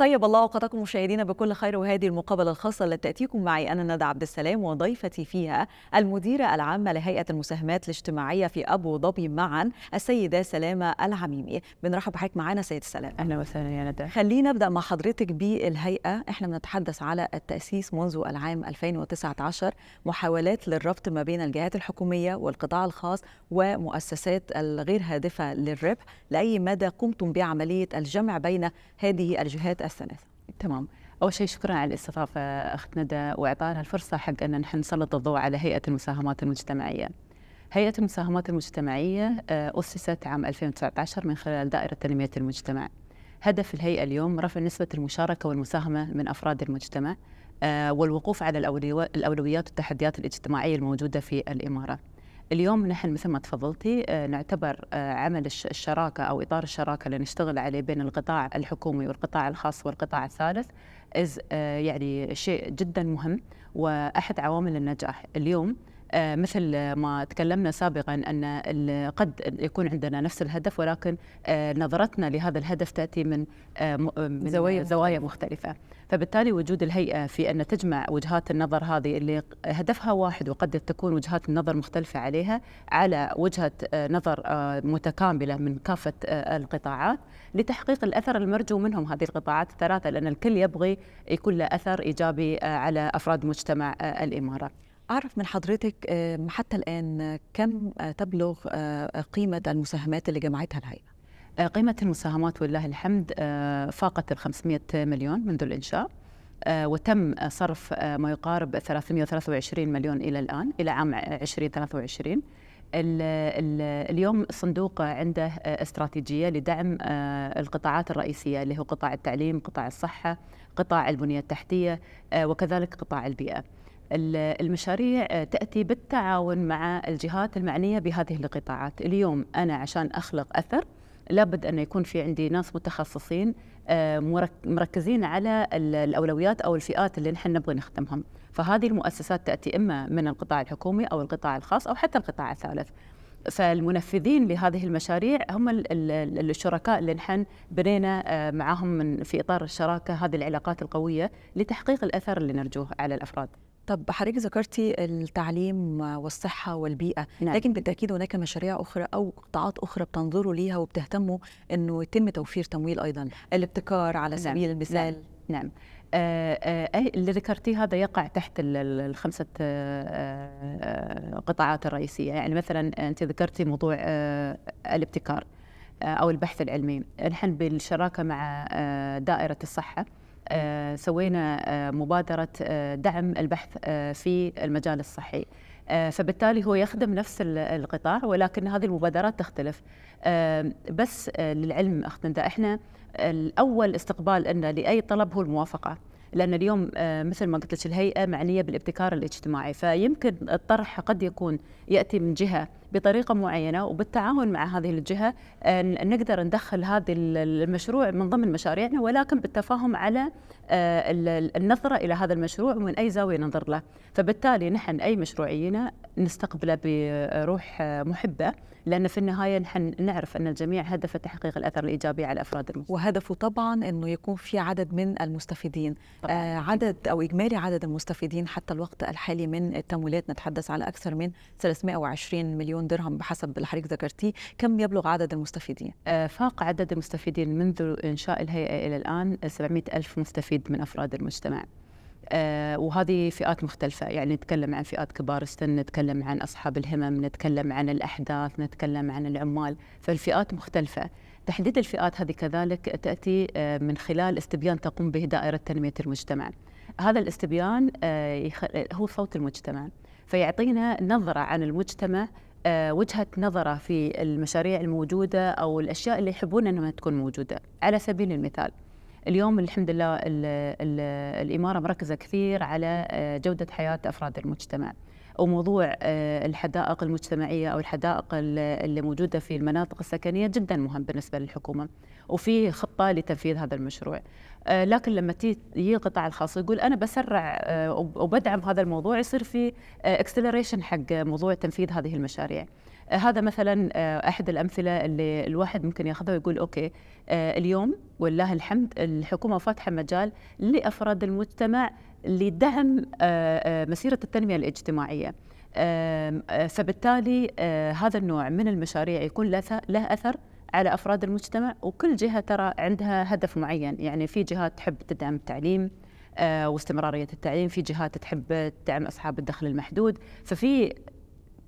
طيب الله اوقاتكم مشاهدينا بكل خير وهذه المقابله الخاصه اللي تاتيكم معي انا ندى عبد السلام وضيفتي فيها المديره العامه لهيئه المساهمات الاجتماعيه في ابو ظبي معا السيده سلامه العميمي بنرحب بحضرتك معانا سيده سلامه اهلا وسهلا يا ندى خلينا ابدا مع حضرتك بالهيئه احنا بنتحدث على التاسيس منذ العام 2019 محاولات للربط ما بين الجهات الحكوميه والقطاع الخاص ومؤسسات الغير هادفه للربح لاي مدى قمتم بعمليه الجمع بين هذه الجهات تحسنت تمام أول شيء شكرا على الاستضافة أخت ندى وإعطائنا الفرصة حق أن نحن نسلط الضوء على هيئة المساهمات المجتمعية هيئة المساهمات المجتمعية آه، أسست عام 2019 من خلال دائرة تنمية المجتمع هدف الهيئة اليوم رفع نسبة المشاركة والمساهمة من أفراد المجتمع آه، والوقوف على الأولويات والتحديات الاجتماعية الموجودة في الإمارة اليوم نحن مثل ما تفضلتي آه، نعتبر آه، عمل الشراكه او اطار الشراكه اللي نشتغل عليه بين القطاع الحكومي والقطاع الخاص والقطاع الثالث از آه، يعني شيء جدا مهم واحد عوامل النجاح اليوم آه، مثل ما تكلمنا سابقا ان قد يكون عندنا نفس الهدف ولكن آه، نظرتنا لهذا الهدف تاتي من آه، زوايا زوايا مختلفه فبالتالي وجود الهيئه في ان تجمع وجهات النظر هذه اللي هدفها واحد وقد تكون وجهات النظر مختلفه عليها على وجهه نظر متكامله من كافه القطاعات لتحقيق الاثر المرجو منهم هذه القطاعات الثلاثه لان الكل يبغي يكون له اثر ايجابي على افراد مجتمع الاماره. أعرف من حضرتك آه، حتى الآن كم آه، تبلغ آه، قيمة المساهمات اللي جمعتها الهيئة؟ قيمة المساهمات والله الحمد فاقت ال 500 مليون منذ الإنشاء وتم صرف ما يقارب 323 مليون إلى الآن إلى عام 2023 اليوم الصندوق عنده استراتيجيه لدعم القطاعات الرئيسيه اللي هو قطاع التعليم، قطاع الصحه، قطاع البنيه التحتيه وكذلك قطاع البيئه. المشاريع تأتي بالتعاون مع الجهات المعنية بهذه القطاعات اليوم أنا عشان أخلق أثر لابد أن يكون في عندي ناس متخصصين آه، مركزين على الأولويات أو الفئات اللي نحن نبغى نخدمهم فهذه المؤسسات تأتي إما من القطاع الحكومي أو القطاع الخاص أو حتى القطاع الثالث فالمنفذين لهذه المشاريع هم الشركاء اللي نحن بنينا آه، معاهم في اطار الشراكه هذه العلاقات القويه لتحقيق الاثر اللي نرجوه على الافراد طب حضرتك ذكرتي التعليم والصحه والبيئه نعم. لكن بالتاكيد هناك مشاريع اخرى او قطاعات اخرى بتنظروا ليها وبتهتموا انه يتم توفير تمويل ايضا الابتكار على نعم. سبيل نعم. المثال نعم. نعم آه، آه، اللي ذكرتيه هذا يقع تحت الخمسة آه، قطاعات الرئيسية يعني مثلا أنت ذكرتي موضوع الابتكار أو البحث العلمي نحن بالشراكة مع دائرة الصحة آه، سوينا آه، مبادرة آه، دعم البحث في المجال الصحي فبالتالي هو يخدم نفس القطاع ولكن هذه المبادرات تختلف بس للعلم أختنا إحنا الأول استقبال لنا لأي طلب هو الموافقة لان اليوم مثل ما قلت لك الهيئه معنيه بالابتكار الاجتماعي فيمكن الطرح قد يكون ياتي من جهه بطريقه معينه وبالتعاون مع هذه الجهه آه، نقدر ندخل هذا المشروع من ضمن مشاريعنا ولكن بالتفاهم على آه، النظره الى هذا المشروع ومن اي زاويه ننظر له، فبالتالي نحن اي مشروعينا نستقبله بروح آه، محبه لان في النهايه نحن نعرف ان الجميع هدفه تحقيق الاثر الايجابي على افراد المجتمع. وهدفه طبعا انه يكون في عدد من المستفيدين، آه عدد او اجمالي عدد المستفيدين حتى الوقت الحالي من التمويلات نتحدث على اكثر من 320 مليون مليون درهم بحسب اللي حضرتك ذكرتيه كم يبلغ عدد المستفيدين آه، فاق عدد المستفيدين منذ انشاء الهيئه الى الان 700 الف مستفيد من افراد المجتمع آه، وهذه فئات مختلفة يعني نتكلم عن فئات كبار السن نتكلم عن أصحاب الهمم نتكلم عن الأحداث نتكلم عن العمال فالفئات مختلفة تحديد الفئات هذه كذلك تأتي آه، من خلال استبيان تقوم به دائرة تنمية المجتمع هذا الاستبيان هو صوت المجتمع فيعطينا نظرة عن المجتمع آه، وجهة نظره في المشاريع الموجودة أو الأشياء اللي يحبون أنها تكون موجودة على سبيل المثال اليوم الحمد لله الإمارة مركزة كثير على آه، جودة حياة أفراد المجتمع وموضوع آه، الحدائق المجتمعيه او الحدائق اللي موجوده في المناطق السكنيه جدا مهم بالنسبه للحكومه وفي خطه لتنفيذ هذا المشروع آه، لكن لما تيجي القطاع الخاص يقول انا بسرع آه، وبدعم هذا الموضوع يصير في اكسلريشن حق موضوع تنفيذ هذه المشاريع هذا مثلا احد الامثله اللي الواحد ممكن ياخذها ويقول اوكي اليوم ولله الحمد الحكومه فاتحه مجال لافراد المجتمع لدعم آه، آه، مسيرة التنمية الاجتماعية آه، فبالتالي هذا النوع من المشاريع يكون له أثر على أفراد المجتمع وكل جهة ترى عندها هدف معين يعني في جهات تحب تدعم التعليم واستمرارية التعليم في جهات تحب تدعم أصحاب الدخل المحدود ففي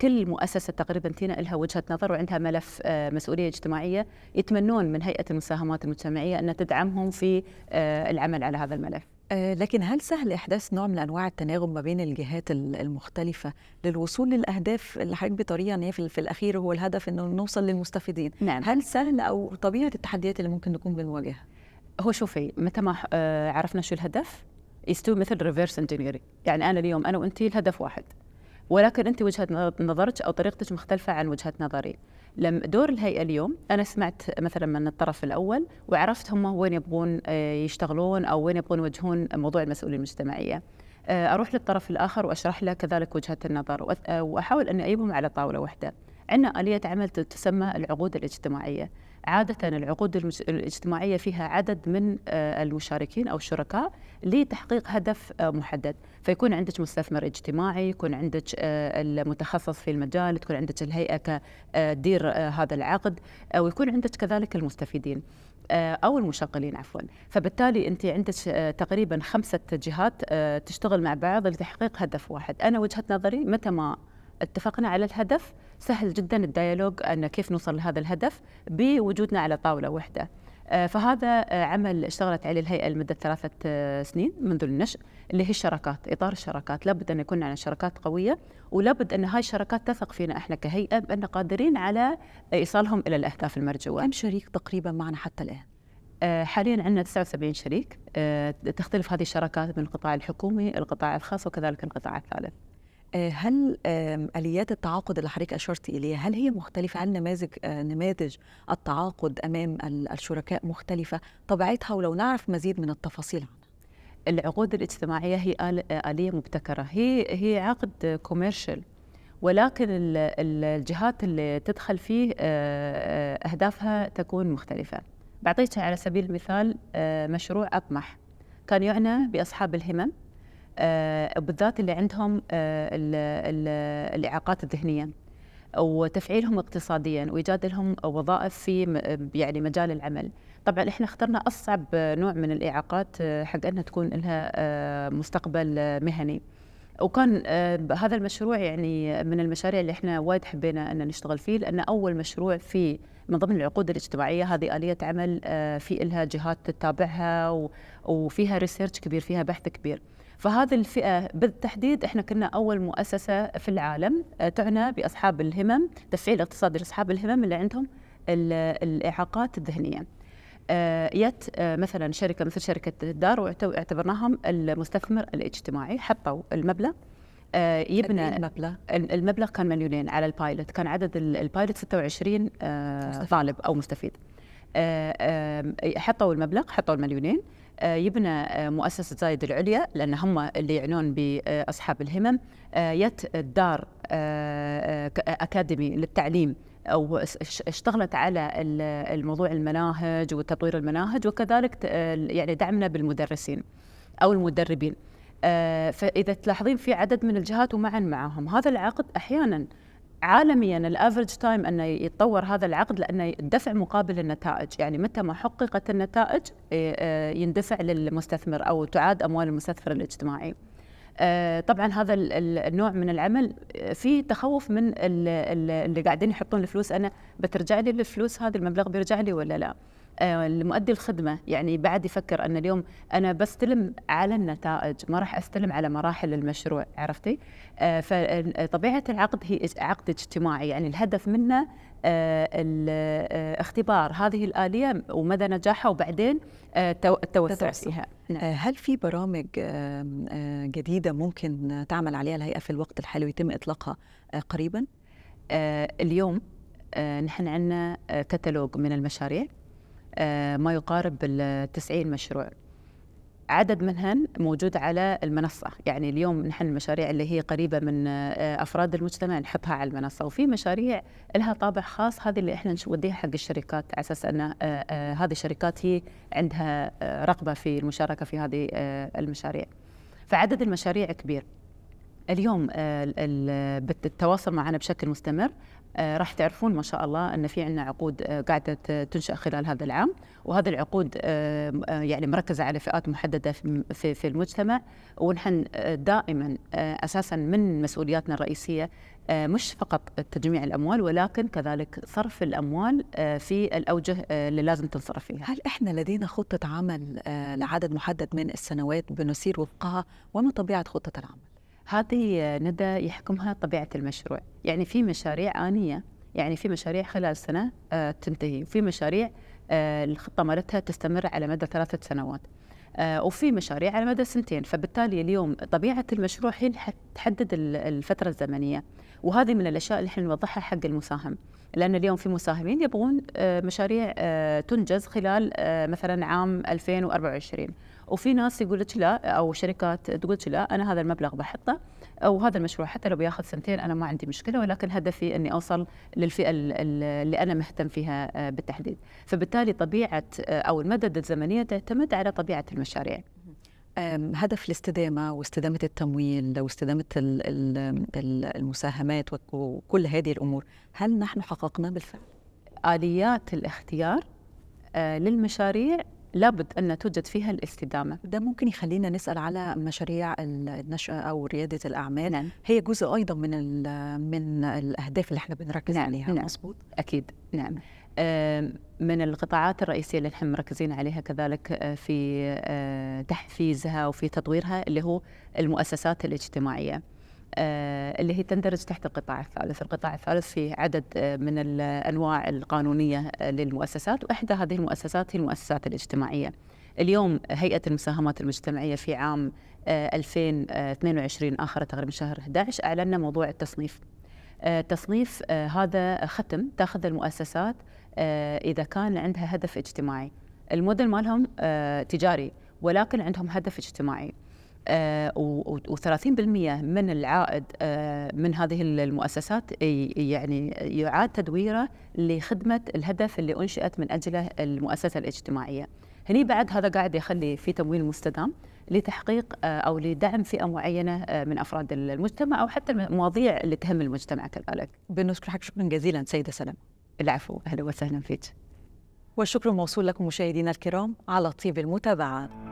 كل مؤسسة تقريبا تينا لها وجهة نظر وعندها ملف مسؤولية اجتماعية يتمنون من هيئة المساهمات المجتمعية أن تدعمهم في العمل على هذا الملف آه، لكن هل سهل احداث نوع من انواع التناغم ما بين الجهات المختلفه للوصول للاهداف اللي حضرتك بطريقه ان هي في الاخير هو الهدف انه نوصل للمستفيدين نعم. هل سهل او طبيعه التحديات اللي ممكن نكون بنواجهها هو شوفي متى ما آه، عرفنا شو الهدف يستوي مثل ريفيرس انجينيرنج يعني انا اليوم انا وانت الهدف واحد ولكن انت وجهه نظرك او طريقتك مختلفه عن وجهه نظري لم دور الهيئه اليوم انا سمعت مثلا من الطرف الاول وعرفت هم وين يبغون آه، يشتغلون او وين يبغون يوجهون موضوع المسؤوليه المجتمعيه آه، اروح للطرف الاخر واشرح له كذلك وجهه النظر آه، واحاول ان اجيبهم على طاوله واحده عندنا اليه عمل تسمى العقود الاجتماعيه عادة العقود الاجتماعية فيها عدد من آه، المشاركين أو الشركاء لتحقيق هدف آه، محدد فيكون عندك مستثمر اجتماعي يكون عندك آه، المتخصص في المجال تكون عندك الهيئة كدير هذا العقد ويكون عندك كذلك المستفيدين او المشغلين عفوا فبالتالي انت عندك تقريبا خمسه جهات تشتغل مع بعض لتحقيق هدف واحد انا وجهه نظري متى ما اتفقنا على الهدف سهل جدا الديالوج أن كيف نوصل لهذا الهدف بوجودنا على طاولة واحدة آه، فهذا آه، عمل اشتغلت عليه الهيئة لمدة ثلاثة آه، سنين منذ النشأ اللي هي الشراكات إطار الشراكات لابد أن يكون عندنا شراكات قوية ولابد أن هاي الشراكات تثق فينا إحنا كهيئة بأن قادرين على إيصالهم إلى الأهداف المرجوة كم شريك تقريبا معنا حتى الآن؟ حاليا عندنا 79 شريك تختلف هذه الشراكات من القطاع الحكومي القطاع الخاص وكذلك القطاع الثالث آه، هل اليات التعاقد اللي حضرتك اشرت اليها هل هي مختلفه هل نماذج آه، نماذج التعاقد امام الشركاء مختلفه طبيعتها ولو نعرف مزيد من التفاصيل عنها العقود الاجتماعيه هي اليه مبتكره هي هي عقد كوميرشال ولكن الجهات اللي تدخل فيه آه، اهدافها تكون مختلفه بعطيك على سبيل المثال مشروع اطمح كان يعنى باصحاب الهمم آه، بالذات اللي عندهم آه، الاعاقات الذهنيه وتفعيلهم اقتصاديا وايجاد لهم وظائف في يعني مجال العمل طبعا احنا اخترنا اصعب نوع من الاعاقات آه، حق انها تكون لها مستقبل مهني وكان هذا المشروع يعني من المشاريع اللي احنا وايد حبينا ان نشتغل فيه لان اول مشروع في من ضمن العقود الاجتماعية هذه آلية عمل آه، في إلها جهات تتابعها وفيها ريسيرش كبير فيها بحث كبير فهذه الفئة بالتحديد احنا كنا أول مؤسسة في العالم آه، تعنى بأصحاب الهمم تفعيل اقتصادي لأصحاب الهمم اللي عندهم الإعاقات الذهنية آه، يت مثلا شركة مثل شركة دار واعتبرناهم المستثمر الاجتماعي حطوا المبلغ آه، يبنى إيه المبلغ المبلغ كان مليونين على البايلوت كان عدد البايلوت آه، 26 طالب او مستفيد آه، حطوا المبلغ حطوا المليونين يبنى مؤسسة زايد العليا لأن هم اللي يعنون بأصحاب الهمم يت الدار أكاديمي للتعليم أو اشتغلت على الموضوع المناهج وتطوير المناهج وكذلك يعني دعمنا بالمدرسين أو المدربين آه، فاذا تلاحظين في عدد من الجهات ومعا معهم هذا العقد احيانا عالميا الافرج تايم انه يتطور هذا العقد لانه الدفع مقابل النتائج، يعني متى ما حققت النتائج آه، آه، يندفع للمستثمر او تعاد اموال المستثمر الاجتماعي. طبعا هذا النوع من العمل في تخوف من اللي قاعدين يحطون الفلوس انا بترجع لي الفلوس هذا المبلغ بيرجع لي ولا لا؟ آه، المؤدي الخدمة يعني بعد يفكر أن اليوم أنا بستلم على النتائج ما راح أستلم على مراحل المشروع عرفتي آه، فطبيعة العقد هي عقد اجتماعي يعني الهدف منه آه، اختبار هذه الآلية ومدى نجاحها وبعدين التوسع فيها نعم. هل في برامج جديدة ممكن تعمل عليها الهيئة في الوقت الحالي ويتم إطلاقها قريبا؟ اليوم نحن عندنا كتالوج من المشاريع آه، ما يقارب ال 90 مشروع عدد منهن موجود على المنصة يعني اليوم نحن المشاريع اللي هي قريبة من آه، أفراد المجتمع نحطها على المنصة وفي مشاريع لها طابع خاص هذه اللي إحنا نوديها حق الشركات على أساس أن آه، هذه الشركات هي عندها رغبة في المشاركة في هذه المشاريع فعدد المشاريع كبير اليوم بالتواصل آه، معنا بشكل مستمر آه، راح تعرفون ما شاء الله ان في عندنا عقود آه، قاعده تنشا خلال هذا العام وهذه العقود يعني مركزه على فئات محدده في في المجتمع ونحن دائما اساسا من مسؤولياتنا الرئيسيه مش فقط تجميع الاموال ولكن كذلك صرف الاموال في الاوجه اللي لازم تنصرف فيها. هل احنا لدينا خطه عمل لعدد محدد من السنوات بنسير وفقها وما طبيعه خطه العمل؟ هذه ندى يحكمها طبيعه المشروع يعني في مشاريع انيه يعني في مشاريع خلال سنه آه، تنتهي وفي مشاريع آه، الخطه مالتها تستمر على مدى ثلاثه سنوات آه، وفي مشاريع على مدى سنتين فبالتالي اليوم طبيعه المشروع هي تحدد الفتره الزمنيه وهذه من الاشياء اللي احنا نوضحها حق المساهم لان اليوم في مساهمين يبغون آه، مشاريع آه، تنجز خلال آه، مثلا عام 2024 وفي ناس يقول لك لا او شركات تقول لك لا انا هذا المبلغ بحطه او هذا المشروع حتى لو بياخذ سنتين انا ما عندي مشكله ولكن هدفي اني اوصل للفئه اللي انا مهتم فيها بالتحديد فبالتالي طبيعه او المدد الزمنيه تعتمد على طبيعه المشاريع هدف الاستدامة واستدامة التمويل واستدامة المساهمات وكل هذه الأمور هل نحن حققنا بالفعل؟ آليات الاختيار آه، للمشاريع لابد أن توجد فيها الاستدامة ده ممكن يخلينا نسأل على مشاريع النشأة أو ريادة الأعمال نعم. هي جزء أيضا من من الأهداف اللي احنا بنركز نعم. عليها نعم. أكيد نعم آه، من القطاعات الرئيسية اللي نحن مركزين عليها كذلك آه، في آه، تحفيزها وفي تطويرها اللي هو المؤسسات الاجتماعية اللي هي تندرج تحت القطاع الثالث القطاع الثالث في عدد من الأنواع القانونية للمؤسسات وإحدى هذه المؤسسات هي المؤسسات الاجتماعية اليوم هيئة المساهمات المجتمعية في عام 2022 آخر تقريبا شهر 11 أعلنا موضوع التصنيف تصنيف هذا ختم تاخذ المؤسسات آه، اذا كان عندها هدف اجتماعي الموديل مالهم آه، تجاري ولكن عندهم هدف اجتماعي آه، و30% من العائد من هذه المؤسسات يعني يعاد تدويره لخدمه الهدف اللي انشئت من اجله المؤسسه الاجتماعيه. هني بعد هذا قاعد يخلي في تمويل مستدام لتحقيق او لدعم فئه معينه من افراد المجتمع او حتى المواضيع اللي تهم المجتمع كذلك. بنشكر شكرا جزيلا سيده سلام. العفو أهلا وسهلا فيك والشكر موصول لكم مشاهدينا الكرام على طيب المتابعه